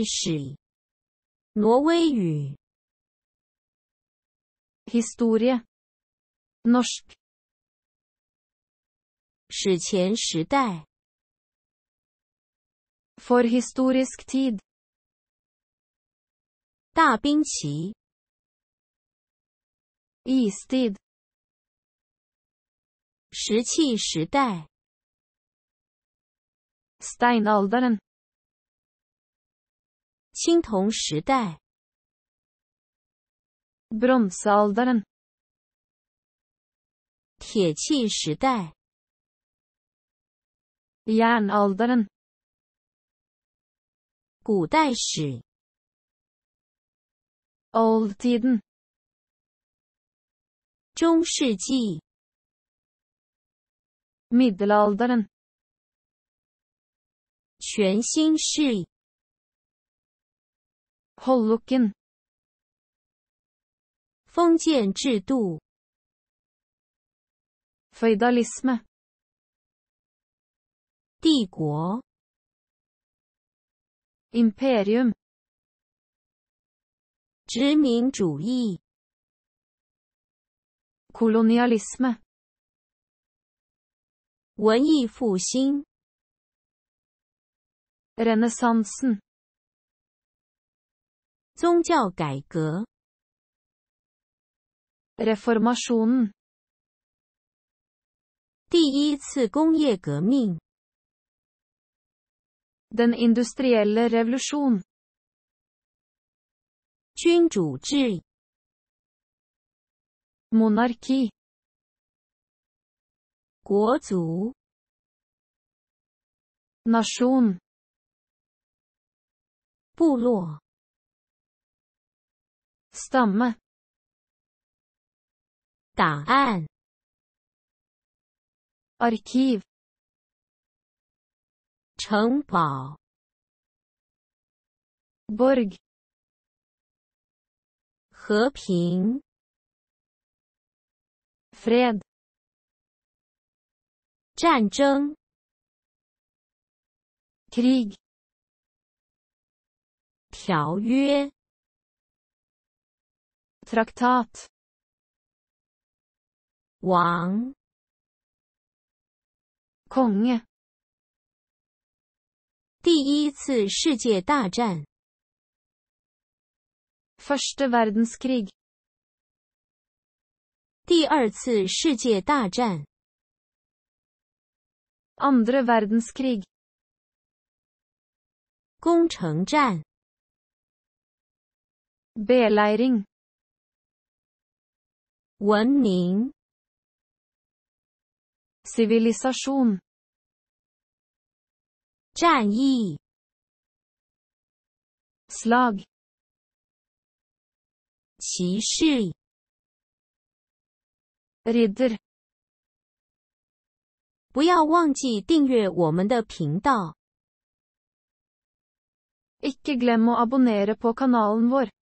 历史挪威语 historie norsk forhistorisk tid 大冰期 istid 石器时代 steinalderen 青铜时代，bronsealderen，铁器时代，jernalderen，古代史 o l d t i d e n 中世纪，middelalderen，全新世。中世纪。封建制度。封建主义。帝国。帝 i 主 m 殖民主义。文艺复兴。文艺复兴。宗教改革 r e f o r m a t i o n 第一次工业革命，den industrielle revolution。君主制，monarki。国足，nation。部落。相同。Dan. 馆。城堡。b u r g 和平。fred. 战争。krig. 条约。traktat Wang konge 第一次世界大战 Første verdenskrig 第二次世界大战 Andre verdenskrig 攻城战 Beleiring 文明、civilisation、战役、slag、骑士。不要忘记订阅我们的频道。Ikke glem å abonnere på kanalen vår.